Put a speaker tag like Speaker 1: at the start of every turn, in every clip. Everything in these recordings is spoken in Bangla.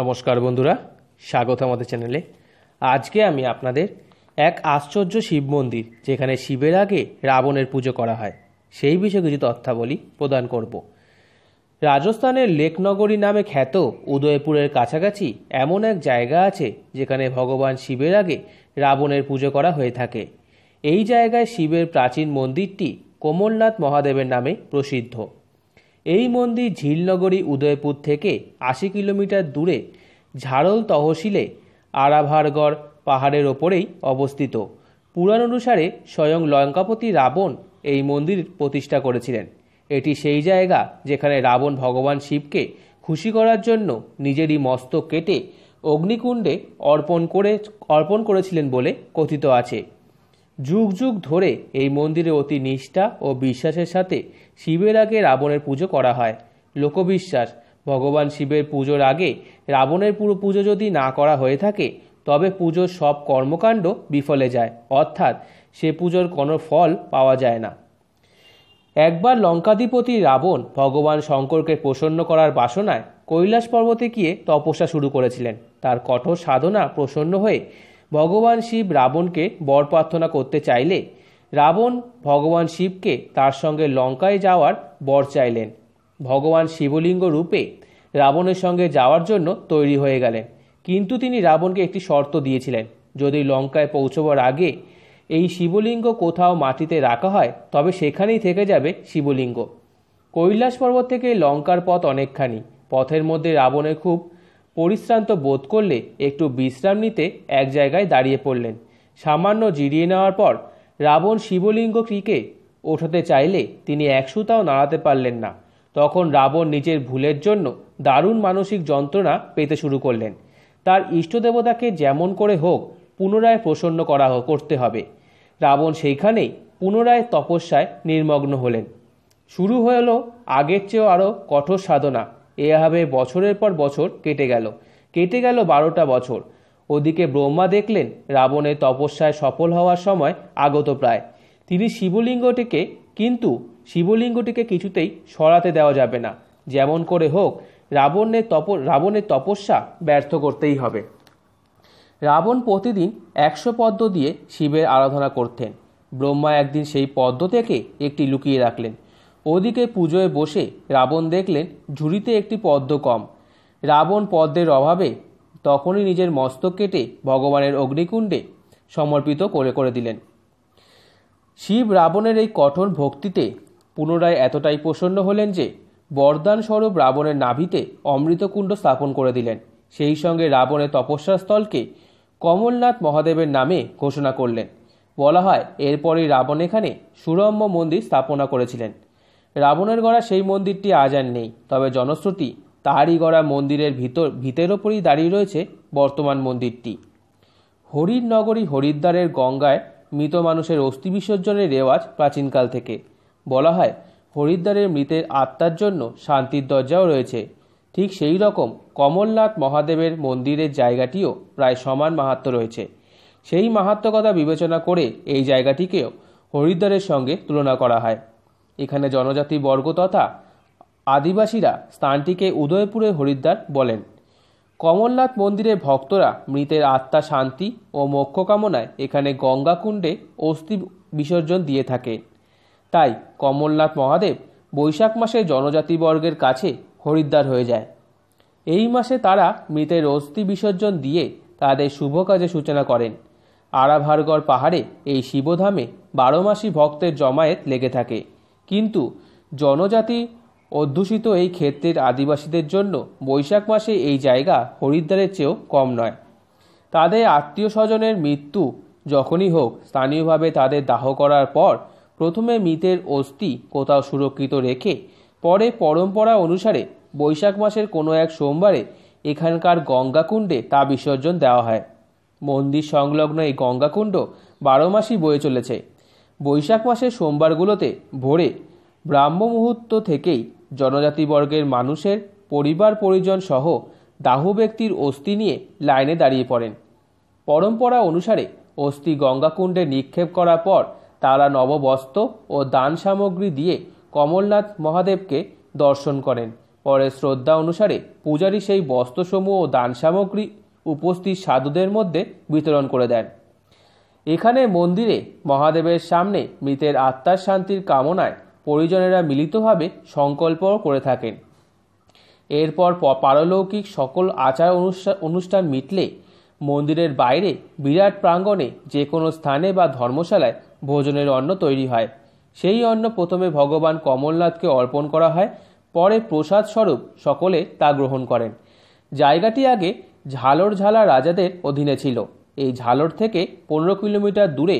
Speaker 1: নমস্কার বন্ধুরা স্বাগত আমাদের চ্যানেলে আজকে আমি আপনাদের এক আশ্চর্য শিব মন্দির যেখানে শিবের আগে রাবণের পুজো করা হয় সেই বিষয়ে কিছু তথ্যাবলী প্রদান করব রাজস্থানের লেকনগরী নামে খ্যাত উদয়পুরের কাছাকাছি এমন এক জায়গা আছে যেখানে ভগবান শিবের আগে রাবণের পুজো করা হয়ে থাকে এই জায়গায় শিবের প্রাচীন মন্দিরটি কোমলনাথ মহাদেবের নামে প্রসিদ্ধ এই মন্দির ঝিলনগরী উদয়পুর থেকে আশি কিলোমিটার দূরে ঝাড়ল তহসিলে আরাভারগড় পাহাড়ের ওপরেই অবস্থিত পুরাণ অনুসারে স্বয়ং লঙ্কাপতি রাবণ এই মন্দির প্রতিষ্ঠা করেছিলেন এটি সেই জায়গা যেখানে রাবণ ভগবান শিবকে খুশি করার জন্য নিজেরই মস্তক কেটে অগ্নিকুণ্ডে অর্পণ করে অর্পণ করেছিলেন বলে কথিত আছে যুগ যুগ ধরে এই মন্দিরে অতি নিষ্ঠা ও বিশ্বাসের সাথে শিবের আগে রাবণের পুজো করা হয় লোকবিশ্বাস ভগবান শিবের পুজোর আগে রাবণের পুরো পুজো যদি না করা হয়ে থাকে তবে পুজোর সব কর্মকাণ্ড বিফলে যায় অর্থাৎ সে পুজোর কোনো ফল পাওয়া যায় না একবার লঙ্কাধিপতি রাবণ ভগবান শঙ্করকে প্রসন্ন করার বাসনায় কৈলাস পর্বতে গিয়ে তপস্যা শুরু করেছিলেন তার কঠোর সাধনা প্রসন্ন হয়ে ভগবান শিব রাবণকে বর প্রার্থনা করতে চাইলে রাবণ ভগবান শিবকে তার সঙ্গে লঙ্কায় যাওয়ার বর চাইলেন ভগবান শিবলিঙ্গ রূপে রাবণের সঙ্গে যাওয়ার জন্য তৈরি হয়ে গেলেন কিন্তু তিনি রাবণকে একটি শর্ত দিয়েছিলেন যদি লঙ্কায় পৌঁছবার আগে এই শিবলিঙ্গ কোথাও মাটিতে রাখা হয় তবে সেখানেই থেকে যাবে শিবলিঙ্গ কৈলাস পর্বত থেকে লঙ্কার পথ অনেকখানি পথের মধ্যে রাবণের খুব পরিশ্রান্ত বোধ করলে একটু বিশ্রাম নিতে এক জায়গায় দাঁড়িয়ে পড়লেন সামান্য জিরিয়ে নেওয়ার পর রাবণ শিবলিঙ্গ ক্রিকে ওঠাতে চাইলে তিনি এক সুতাও নাড়াতে পারলেন না তখন রাবণ নিজের ভুলের জন্য দারুণ মানসিক যন্ত্রণা পেতে শুরু করলেন তার ইষ্টদেবতাকে যেমন করে হোক পুনরায় প্রসন্ন করা করতে হবে রাবণ সেইখানেই পুনরায় তপস্যায় নির্মগ্ন হলেন শুরু হলো আগের চেয়েও আরও কঠোর সাধনা এভাবে বছরের পর বছর কেটে গেল কেটে গেল বারোটা বছর ওদিকে ব্রহ্মা দেখলেন রাবণের তপস্যায় সফল হওয়ার সময় আগত প্রায় তিনি শিবলিঙ্গটিকে কিন্তু শিবলিঙ্গটিকে কিছুতেই সরাতে দেওয়া যাবে না যেমন করে হোক রাবণের তপ রাবণের তপস্যা ব্যর্থ করতেই হবে রাবণ প্রতিদিন একশো পদ্ম দিয়ে শিবের আরাধনা করতেন ব্রহ্মা একদিন সেই পদ্ম থেকে একটি লুকিয়ে রাখলেন ওদিকে পুজোয় বসে রাবণ দেখলেন ঝুড়িতে একটি পদ্ম কম রাবণ পদ্মের অভাবে তখনই নিজের মস্তক কেটে ভগবানের অগ্নিকুণ্ডে সমর্পিত করে করে দিলেন শিব রাবণের এই কঠোর ভক্তিতে পুনরায় এতটাই প্রসন্ন হলেন যে বরদান স্বরূপ রাবণের নাভিতে অমৃতকুণ্ড স্থাপন করে দিলেন সেই সঙ্গে রাবণের তপস্যাস্থলকে কমলনাথ মহাদেবের নামে ঘোষণা করলেন বলা হয় এরপরই রাবণ এখানে সুরম্য মন্দির স্থাপনা করেছিলেন রাবণের গড়া সেই মন্দিরটি আজ আর নেই তবে জনশ্রুতি তাহারই গড়া মন্দিরের ভিতর ভিতের ওপরই দাঁড়িয়ে রয়েছে বর্তমান মন্দিরটি হরির নগরী হরিদ্বারের গঙ্গায় মৃত মানুষের অস্থি বিসর্জনের রেওয়াজ প্রাচীনকাল থেকে বলা হয় হরিদ্বারের মৃতের আত্মার জন্য শান্তির দরজাও রয়েছে ঠিক সেই রকম কমলনাথ মহাদেবের মন্দিরের জায়গাটিও প্রায় সমান মাহাত্ম রয়েছে সেই মাহাত্ম কথা বিবেচনা করে এই জায়গাটিকেও হরিদ্বারের সঙ্গে তুলনা করা হয় এখানে জনজাতি বর্গ তথা আদিবাসীরা স্থানটিকে উদয়পুরে হরিদ্বার বলেন কমলনাথ মন্দিরে ভক্তরা মৃতের আত্মা শান্তি ও মোক্ষ কামনায় এখানে গঙ্গাকুণ্ডে অস্থি বিসর্জন দিয়ে থাকে তাই কমলনাথ মহাদেব বৈশাখ মাসে জনজাতি বর্গের কাছে হরিদ্বার হয়ে যায় এই মাসে তারা মৃতের অস্থি বিসর্জন দিয়ে তাদের শুভ কাজে সূচনা করেন আরাভারগড় পাহাড়ে এই শিবধামে বারো মাসি ভক্তের জমায়েত লেগে থাকে কিন্তু জনজাতি অধ্যুষিত এই ক্ষেত্রের আদিবাসীদের জন্য বৈশাখ মাসে এই জায়গা হরিদ্বারের চেয়েও কম নয় তাদের আত্মীয় স্বজনের মৃত্যু যখনই হোক স্থানীয়ভাবে তাদের দাহ করার পর প্রথমে মৃতের অস্থি কোথাও সুরক্ষিত রেখে পরে পরম্পরা অনুসারে বৈশাখ মাসের কোনো এক সোমবারে এখানকার গঙ্গাকুণ্ডে তা বিসর্জন দেওয়া হয় মন্দির সংলগ্ন এই গঙ্গাকুণ্ড বারো মাসই বয়ে চলেছে বৈশাখ মাসের সোমবারগুলোতে ভোরে ব্রাহ্ম মুহূর্ত থেকেই জনজাতিবর্গের মানুষের পরিবার পরিজন সহ দাহু ব্যক্তির অস্থি নিয়ে লাইনে দাঁড়িয়ে পড়েন পরম্পরা অনুসারে অস্থি গঙ্গাকুণ্ডে নিক্ষেপ করার পর তারা নববস্ত্র ও দান সামগ্রী দিয়ে কমলনাথ মহাদেবকে দর্শন করেন পরে শ্রদ্ধা অনুসারে পূজারী সেই বস্ত্রসমূহ ও দান সামগ্রী উপস্থিত সাধুদের মধ্যে বিতরণ করে দেন এখানে মন্দিরে মহাদেবের সামনে মৃতের আত্মার শান্তির কামনায় পরিজনেরা মিলিতভাবে সংকল্প করে থাকেন এরপর পারলৌকিক সকল আচার অনুষ্ঠান মিটলে মন্দিরের বাইরে বিরাট প্রাঙ্গণে যে কোনো স্থানে বা ধর্মশালায় ভোজনের অন্ন তৈরি হয় সেই অন্ন প্রথমে ভগবান কমলনাথকে অর্পণ করা হয় পরে প্রসাদ স্বরূপ সকলে তা গ্রহণ করেন জায়গাটি আগে ঝালর ঝালা রাজাদের অধীনে ছিল এই ঝালর থেকে পনেরো কিলোমিটার দূরে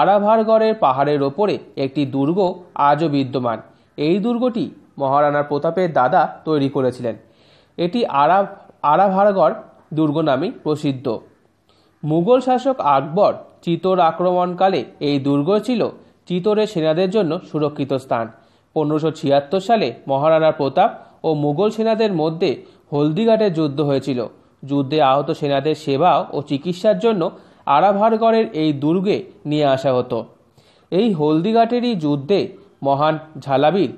Speaker 1: আরাভারগড়ের পাহাড়ের ওপরে একটি দুর্গ আজও বিদ্যমান এই দুর্গটি মহারানা প্রতাপের দাদা তৈরি করেছিলেন এটি আরা আরাভারগড় দুর্গ নামে প্রসিদ্ধ মুঘল শাসক আকবর চিতোর আক্রমণকালে এই দুর্গ ছিল চিতরের সেনাদের জন্য সুরক্ষিত স্থান পনেরোশো ছিয়াত্তর সালে মহারানা প্রতাপ ও মুঘল সেনাদের মধ্যে হলদিঘাটের যুদ্ধ হয়েছিল যুদ্ধে আহত সেনাদের সেবা ও চিকিৎসার জন্য আরাভারগড়ের এই দুর্গে নিয়ে আসা হতো এই হলদিঘাটেরই যুদ্ধে মহান ঝালাবীর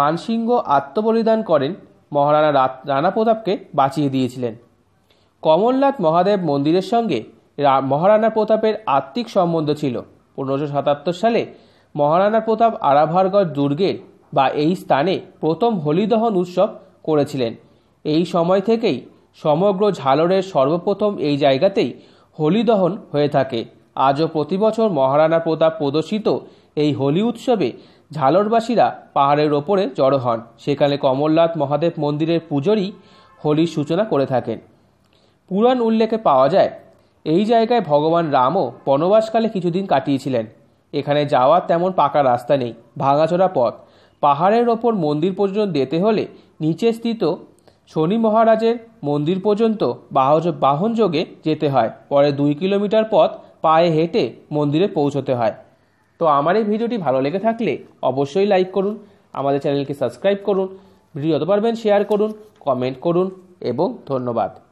Speaker 1: মানসিংহ আত্মবলিদান করেন মহারানা রানা প্রতাপকে বাঁচিয়ে দিয়েছিলেন কমলনাথ মহাদেব মন্দিরের সঙ্গে মহারানা প্রতাপের আত্মিক সম্বন্ধ ছিল পনেরোশো সাতাত্তর সালে মহারানা প্রতাপ আরাভারগড় দুর্গের বা এই স্থানে প্রথম হোলিদহন উৎসব করেছিলেন এই সময় থেকেই সমগ্র ঝালরের সর্বপ্রথম এই জায়গাতেই হোলি দহন হয়ে থাকে আজও প্রতি বছর মহারানা প্রতাপ প্রদর্শিত এই হোলি উৎসবে ঝালরবাসীরা পাহাড়ের ওপরে জড়ো হন সেখানে কমলনাথ মহাদেব মন্দিরের পুজোরই হোলির সূচনা করে থাকেন পুরাণ উল্লেখে পাওয়া যায় এই জায়গায় ভগবান রামও বনবাসকালে কিছুদিন কাটিয়েছিলেন এখানে যাওয়ার তেমন পাকা রাস্তা নেই ভাঙাচোরা পথ পাহাড়ের ওপর মন্দির পর্যন্ত যেতে হলে নিচে স্থিত শনি মহারাজের মন্দির পর্যন্ত বাহনযোগে যেতে হয় পরে দুই কিলোমিটার পথ পায়ে হেঁটে মন্দিরে পৌঁছতে হয় তো আমার এই ভিডিওটি ভালো লেগে থাকলে অবশ্যই লাইক করুন আমাদের চ্যানেলকে সাবস্ক্রাইব করুন ভিডিও যত পারবেন শেয়ার করুন কমেন্ট করুন এবং ধন্যবাদ